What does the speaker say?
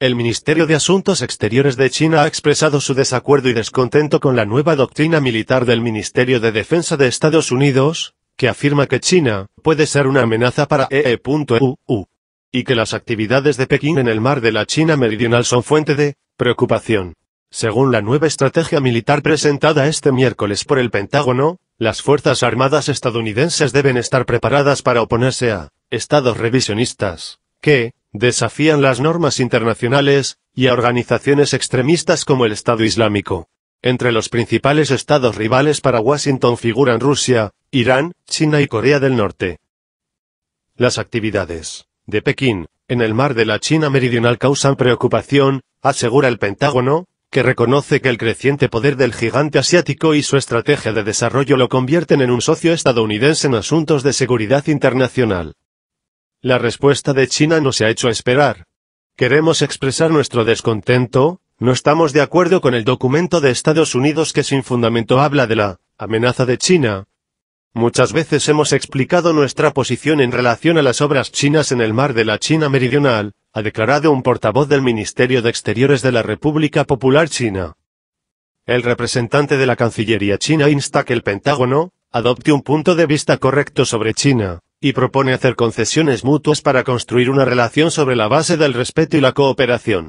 El Ministerio de Asuntos Exteriores de China ha expresado su desacuerdo y descontento con la nueva doctrina militar del Ministerio de Defensa de Estados Unidos, que afirma que China puede ser una amenaza para EE.UU. y que las actividades de Pekín en el mar de la China meridional son fuente de preocupación. Según la nueva estrategia militar presentada este miércoles por el Pentágono, las Fuerzas Armadas estadounidenses deben estar preparadas para oponerse a estados revisionistas, que, desafían las normas internacionales, y a organizaciones extremistas como el Estado Islámico. Entre los principales estados rivales para Washington figuran Rusia, Irán, China y Corea del Norte. Las actividades de Pekín en el mar de la China meridional causan preocupación, asegura el Pentágono, que reconoce que el creciente poder del gigante asiático y su estrategia de desarrollo lo convierten en un socio estadounidense en asuntos de seguridad internacional. La respuesta de China no se ha hecho esperar. Queremos expresar nuestro descontento, no estamos de acuerdo con el documento de Estados Unidos que sin fundamento habla de la amenaza de China. Muchas veces hemos explicado nuestra posición en relación a las obras chinas en el mar de la China Meridional, ha declarado un portavoz del Ministerio de Exteriores de la República Popular China. El representante de la Cancillería China insta que el Pentágono adopte un punto de vista correcto sobre China y propone hacer concesiones mutuas para construir una relación sobre la base del respeto y la cooperación.